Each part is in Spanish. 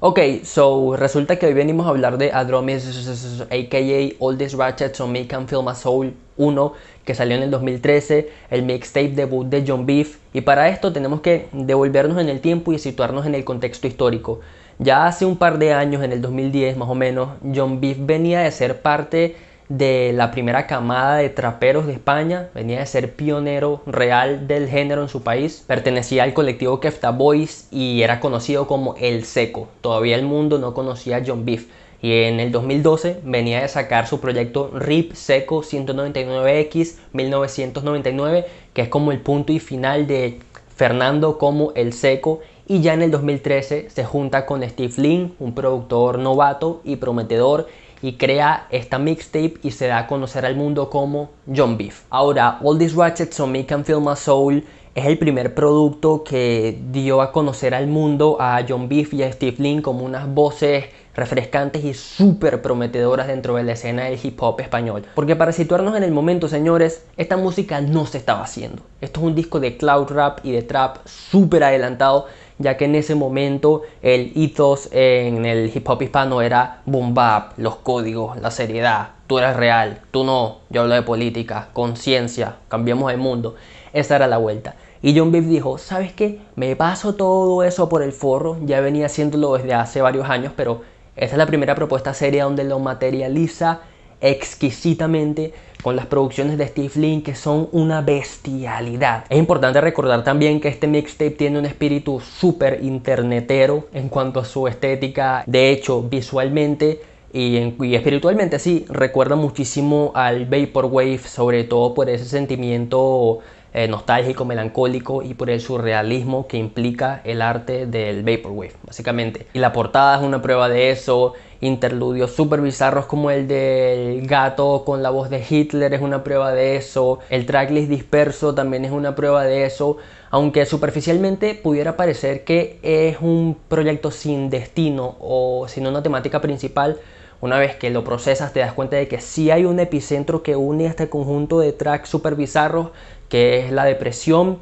Ok, so resulta que hoy venimos a hablar de Adromis, aka All These Ratchets on Me Film a Soul 1, que salió en el 2013, el mixtape debut de John Beef, y para esto tenemos que devolvernos en el tiempo y situarnos en el contexto histórico. Ya hace un par de años, en el 2010 más o menos, John Beef venía de ser parte de la primera camada de traperos de España, venía de ser pionero real del género en su país, pertenecía al colectivo Kefta Boys y era conocido como El Seco. Todavía el mundo no conocía a John Beef. Y en el 2012 venía de sacar su proyecto RIP Seco 199X 1999, que es como el punto y final de Fernando como El Seco y ya en el 2013 se junta con Steve Lin, un productor novato y prometedor, y crea esta mixtape y se da a conocer al mundo como John Beef. Ahora, All These Ratchets So Me Can Feel My Soul es el primer producto que dio a conocer al mundo a John Beef y a Steve Lin como unas voces refrescantes y súper prometedoras dentro de la escena del hip hop español. Porque para situarnos en el momento, señores, esta música no se estaba haciendo. Esto es un disco de cloud rap y de trap súper adelantado ya que en ese momento el hitos en el hip hop hispano era boom bap, los códigos, la seriedad, tú eres real, tú no, yo hablo de política, conciencia, cambiemos el mundo. Esa era la vuelta. Y John Beef dijo, ¿sabes qué? Me paso todo eso por el forro, ya venía haciéndolo desde hace varios años, pero esta es la primera propuesta seria donde lo materializa exquisitamente con las producciones de Steve Lin que son una bestialidad. Es importante recordar también que este mixtape tiene un espíritu súper internetero en cuanto a su estética. De hecho, visualmente y, espiritualmente sí, recuerda muchísimo al Vaporwave, sobre todo por ese sentimiento eh, nostálgico, melancólico y por el surrealismo que implica el arte del Vaporwave, básicamente. Y la portada es una prueba de eso, interludios súper bizarros como el del gato con la voz de Hitler es una prueba de eso, el tracklist disperso también es una prueba de eso, aunque superficialmente pudiera parecer que es un proyecto sin destino o sin una temática principal, una vez que lo procesas te das cuenta de que sí hay un epicentro que une a este conjunto de tracks super bizarros, que es la depresión,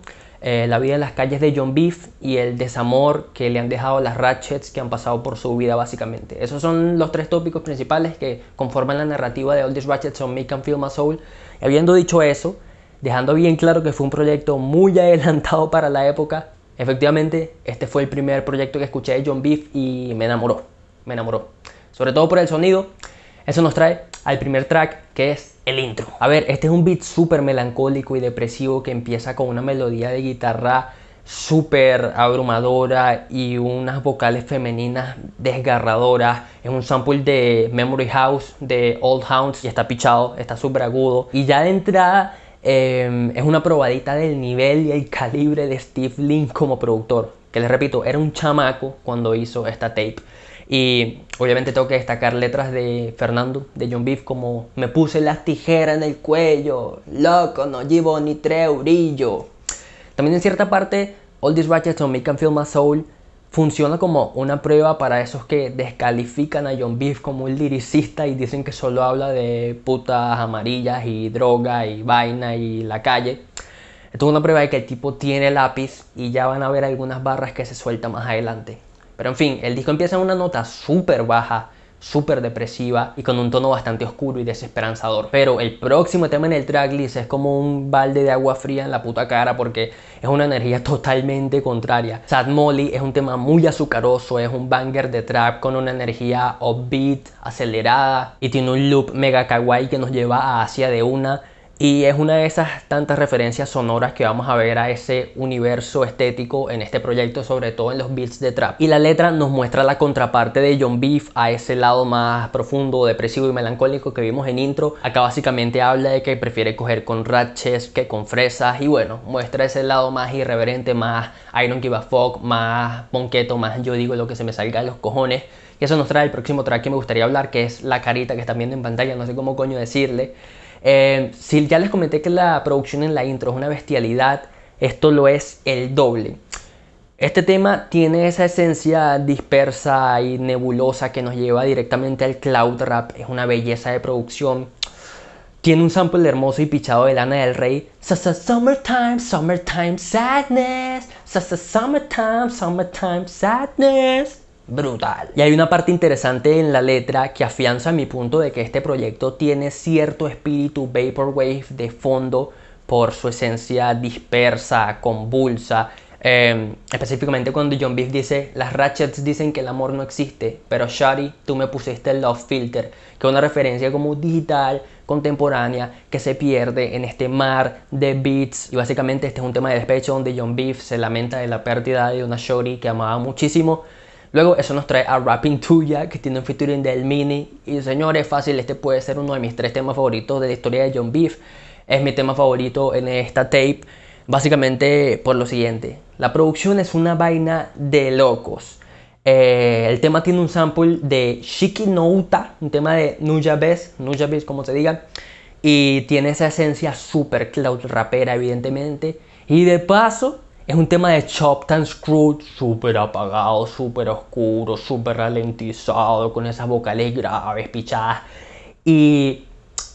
eh, la vida en las calles de John Beef y el desamor que le han dejado las Ratchets que han pasado por su vida básicamente. Esos son los tres tópicos principales que conforman la narrativa de All These Ratchets on Make and em Feel My Soul. Y habiendo dicho eso, dejando bien claro que fue un proyecto muy adelantado para la época, efectivamente este fue el primer proyecto que escuché de John Beef y me enamoró, me enamoró. Sobre todo por el sonido. Eso nos trae al primer track que es el intro. A ver, este es un beat súper melancólico y depresivo que empieza con una melodía de guitarra súper abrumadora y unas vocales femeninas desgarradoras. Es un sample de Memory House de Old Hounds y está pichado, está súper agudo. Y ya de entrada em, es una probadita del nivel y el calibre de Steve Lin como productor. Que les repito, era un chamaco cuando hizo esta tape. Y obviamente tengo que destacar letras de Fernando, de John Beef, como Me puse las tijeras en el cuello, loco, no llevo ni tres brillo. También en cierta parte, All These Ratchets on Me Can Feel My Soul funciona como una prueba para esos que descalifican a John Beef como un liricista y dicen que solo habla de putas amarillas y droga y vaina y la calle. Esto es una prueba de que el tipo tiene lápiz y ya van a ver algunas barras que se suelta más adelante. Pero en fin, el disco empieza en una nota súper baja, súper depresiva y con un tono bastante oscuro y desesperanzador. Pero el próximo tema en el tracklist es como un balde de agua fría en la puta cara porque es una energía totalmente contraria. Sad Molly es un tema muy azucaroso, es un banger de trap con una energía upbeat, acelerada y tiene un loop mega kawaii que nos lleva hacia de una y es una de esas tantas referencias sonoras que vamos a ver a ese universo estético en este proyecto, sobre todo en los beats de trap. Y la letra nos muestra la contraparte de John Beef a ese lado más profundo, depresivo y melancólico que vimos en intro. Acá básicamente habla de que prefiere coger con ratchets que con fresas y bueno, muestra ese lado más irreverente, más I don't give a fuck, más ponqueto, más yo digo lo que se me salga de los cojones. Y eso nos trae el próximo track que me gustaría hablar, que es la carita que están viendo en pantalla, no sé cómo coño decirle. Eh, si ya les comenté que la producción en la intro es una bestialidad, esto lo es el doble. Este tema tiene esa esencia dispersa y nebulosa que nos lleva directamente al cloud rap, es una belleza de producción. Tiene un sample hermoso y pichado de Lana del Rey. Summertime, summertime sadness. Summertime, summertime sadness brutal. Y hay una parte interesante en la letra que afianza mi punto de que este proyecto tiene cierto espíritu vaporwave de fondo por su esencia dispersa, convulsa. Em, específicamente cuando John Beef dice, las Ratchets dicen que el amor no existe, pero Shari, tú me pusiste el Love Filter, que es una referencia como digital, contemporánea, que se pierde en este mar de beats. Y básicamente este es un tema de despecho donde John Beef se lamenta de la pérdida de una Shari que amaba muchísimo, Luego eso nos trae a Rapping Tuya, que tiene un featuring del Mini. Y señores, fácil, este puede ser uno de mis tres temas favoritos de la historia de John Beef. Es mi tema favorito en esta tape. Básicamente por lo siguiente. La producción es una vaina de locos. Eh, el tema tiene un sample de Shiki Nouta, un tema de Nuja Nujabes Nuja como se diga. Y tiene esa esencia super cloud rapera, evidentemente. Y de paso, es un tema de Chopped and Screwed, súper apagado, súper oscuro, súper ralentizado, con esas vocales graves, pichadas. Y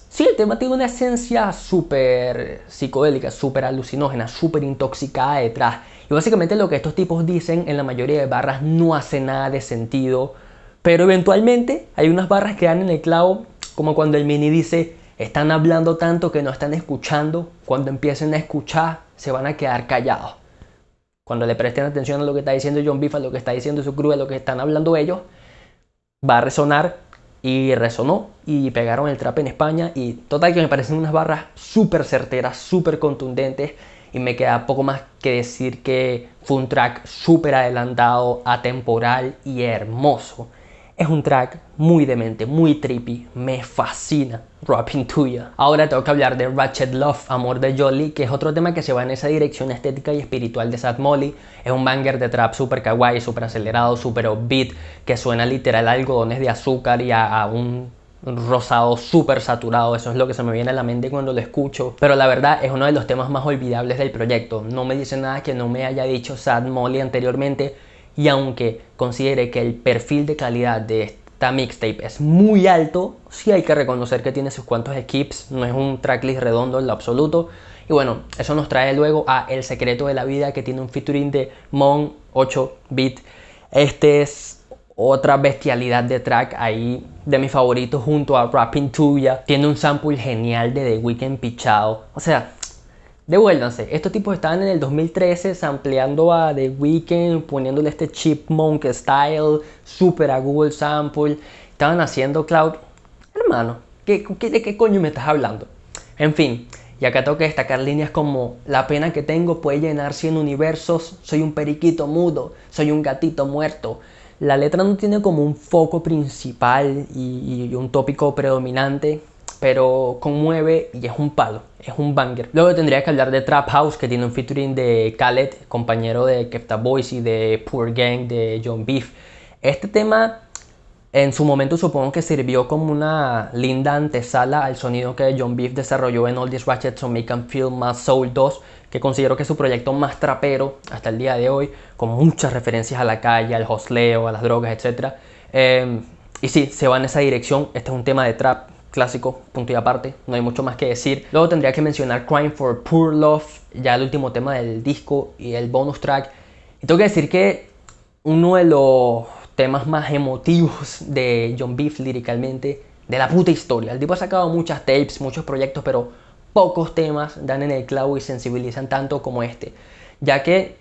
sí, el tema tiene una esencia súper psicodélica, súper alucinógena, súper intoxicada detrás. Y básicamente lo que estos tipos dicen en la mayoría de barras no hace nada de sentido. Pero eventualmente hay unas barras que dan en el clavo, como cuando el mini dice, están hablando tanto que no están escuchando, cuando empiecen a escuchar se van a quedar callados cuando le presten atención a lo que está diciendo John Biff, a lo que está diciendo su crew, a lo que están hablando ellos, va a resonar. Y resonó y pegaron el trap en España. Y total, que me parecen unas barras súper certeras, súper contundentes. Y me queda poco más que decir que fue un track súper adelantado, atemporal y hermoso. Es un track muy demente, muy trippy, me fascina Rapping Tuya. Ahora tengo que hablar de Ratchet Love, Amor de Jolly, que es otro tema que se va en esa dirección estética y espiritual de Sad Molly. Es un banger de trap super kawaii, super acelerado, super beat, que suena literal a algodones de azúcar y a, un rosado súper saturado, eso es lo que se me viene a la mente cuando lo escucho, pero la verdad es uno de los temas más olvidables del proyecto, no me dice nada que no me haya dicho Sad Molly anteriormente y aunque considere que el perfil de calidad de esta mixtape es muy alto, sí hay que reconocer que tiene sus cuantos skips, no es un tracklist redondo en lo absoluto. Y bueno, eso nos trae luego a El secreto de la vida que tiene un featuring de Mon 8 bit. Este es otra bestialidad de track ahí de mis favoritos junto a Rapping Tuya. Tiene un sample genial de The Weekend pichado. O sea, Devuélvanse, estos tipos estaban en el 2013 sampleando a The Weeknd, poniéndole este chipmunk style, super a Google sample. Estaban haciendo cloud. Hermano, qué, de qué coño me estás hablando? En fin, y acá tengo que destacar líneas como La pena que tengo puede llenar 100 universos, soy un periquito mudo, soy un gatito muerto. La letra no tiene como un foco principal y un tópico predominante, pero conmueve y es un palo, es un banger. Luego tendría que hablar de Trap House, que tiene un featuring de Khaled, compañero de Kefta Boys y de Poor Gang, de John Beef. Este tema en su momento supongo que sirvió como una linda antesala al sonido que John Beef desarrolló en All These Ratchets to Make Them Feel Más Soul 2, que considero que es su proyecto más trapero hasta el día de hoy, con muchas referencias a la calle, al hostleo, a las drogas, etc. Em, y sí, se va en esa dirección, este es un tema de trap, clásico, punto y aparte, no hay mucho más que decir. Luego tendría que mencionar Crime for Poor Love, ya el último tema del disco y el bonus track. Y tengo que decir que uno de los temas más emotivos de John Beef líricamente de la puta historia. El tipo ha sacado muchas tapes, muchos proyectos, pero pocos temas dan en el clavo y sensibilizan tanto como este. Ya que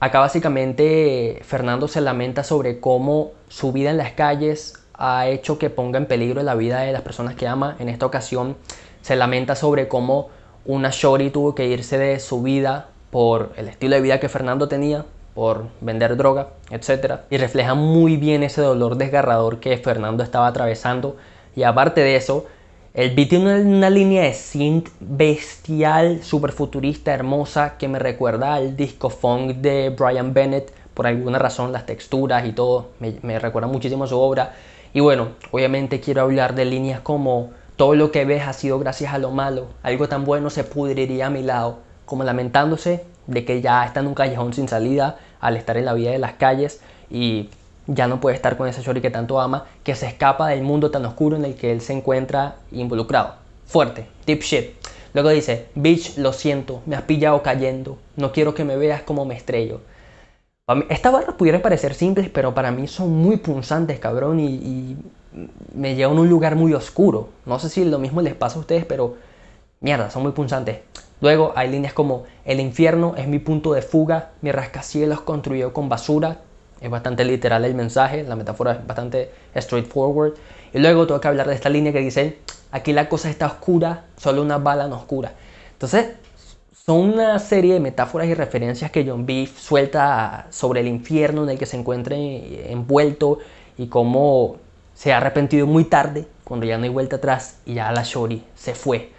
acá básicamente Fernando se lamenta sobre cómo su vida en las calles ha hecho que ponga en peligro la vida de las personas que ama. En esta ocasión se lamenta sobre cómo una Shori tuvo que irse de su vida por el estilo de vida que Fernando tenía, por vender droga, etc. Y refleja muy bien ese dolor desgarrador que Fernando estaba atravesando. Y aparte de eso, el beat tiene una, línea de synth bestial, super futurista, hermosa, que me recuerda al disco funk de Brian Bennett. Por alguna razón, las texturas y todo me, me recuerda muchísimo a su obra. Y bueno, obviamente quiero hablar de líneas como todo lo que ves ha sido gracias a lo malo, algo tan bueno se pudriría a mi lado, como lamentándose de que ya está en un callejón sin salida al estar en la vida de las calles y ya no puede estar con ese Shori que tanto ama, que se escapa del mundo tan oscuro en el que él se encuentra involucrado. Fuerte, deep shit. Luego dice, bitch, lo siento, me has pillado cayendo, no quiero que me veas como me estrello. Estas barras pudieran parecer simples, pero para mí son muy punzantes, cabrón, y, me llevan a un lugar muy oscuro. No sé si lo mismo les pasa a ustedes, pero mierda, son muy punzantes. Luego hay líneas como el infierno es mi punto de fuga, mi rascacielos construido con basura. Es bastante literal el mensaje, la metáfora es bastante straightforward. Y luego tengo que hablar de esta línea que dice, aquí la cosa está oscura, solo una bala no oscura. Entonces, son una serie de metáforas y referencias que John Beef suelta sobre el infierno en el que se encuentra envuelto y cómo se ha arrepentido muy tarde, cuando ya no hay vuelta atrás y ya la Shori se fue.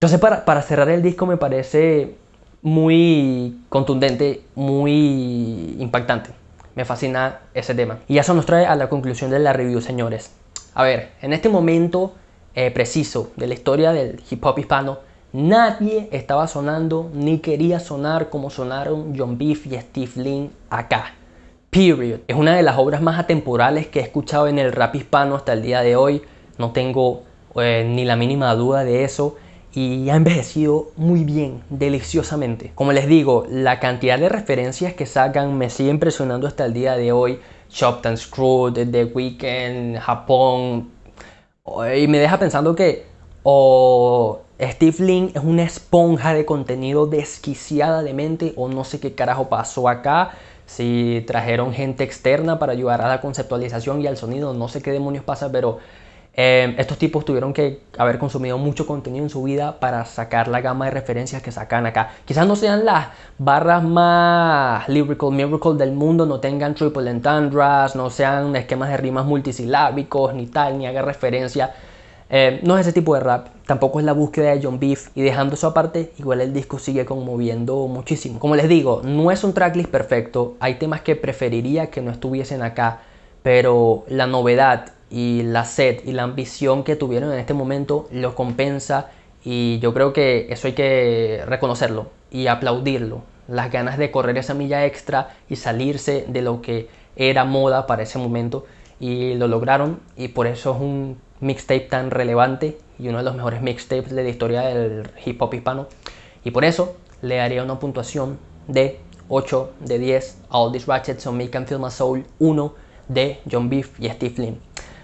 Entonces, para, para cerrar el disco, me parece muy contundente, muy impactante. Me fascina ese tema. Y eso nos trae a la conclusión de la review, señores. A ver, en este momento eh, preciso de la historia del hip hop hispano, Nadie estaba sonando ni quería sonar como sonaron John Beef y Steve Lynn acá. Period. Es una de las obras más atemporales que he escuchado en el rap hispano hasta el día de hoy. No tengo eh, ni la mínima duda de eso. Y ha envejecido muy bien, deliciosamente. Como les digo, la cantidad de referencias que sacan me sigue impresionando hasta el día de hoy. Chopped and Screwed, The Weeknd, Japón. Y me deja pensando que o Steve es una esponja de contenido desquiciada de mente o no sé qué carajo pasó acá. Si trajeron gente externa para ayudar a la conceptualización y al sonido, no sé qué demonios pasa, pero em, estos tipos tuvieron que haber consumido mucho contenido en su vida para sacar la gama de referencias que sacan acá. Quizás no sean las barras más lyrical, miracle del mundo, no tengan triple entendras, no sean esquemas de rimas multisilábicos, ni tal, ni haga referencia eh, no es ese tipo de rap, tampoco es la búsqueda de John Beef y dejando eso aparte, igual el disco sigue conmoviendo muchísimo. Como les digo, no es un tracklist perfecto, hay temas que preferiría que no estuviesen acá, pero la novedad y la sed y la ambición que tuvieron en este momento lo compensa y yo creo que eso hay que reconocerlo y aplaudirlo. Las ganas de correr esa milla extra y salirse de lo que era moda para ese momento y lo lograron y por eso es un mixtape tan relevante y uno de los mejores mixtapes de la historia del hip hop hispano. Y por eso le daría una puntuación de 8 de 10 a All These Ratchets on Make and em Feel My Soul 1 de John Beef y Steve Lynn.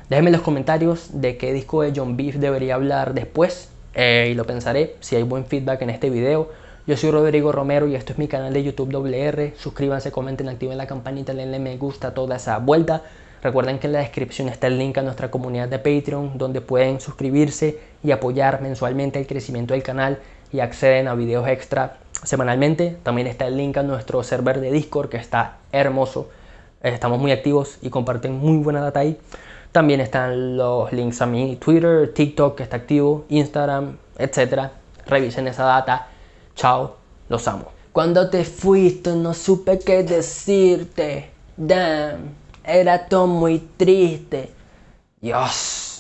Déjenme en los comentarios de qué disco de John Beef debería hablar después eh, y lo pensaré si hay buen feedback en este video. Yo soy Rodrigo Romero y esto es mi canal de YouTube WR. Suscríbanse, comenten, activen la campanita, denle me gusta, toda esa vuelta. Recuerden que en la descripción está el link a nuestra comunidad de Patreon, donde pueden suscribirse y apoyar mensualmente el crecimiento del canal y acceden a videos extra semanalmente. También está el link a nuestro server de Discord, que está hermoso. Estamos muy activos y comparten muy buena data ahí. También están los links a mi Twitter, TikTok, que está activo, Instagram, etc. Revisen esa data. Chao, los amo. Cuando te fuiste no supe qué decirte. Damn. Era todo muy triste. Dios.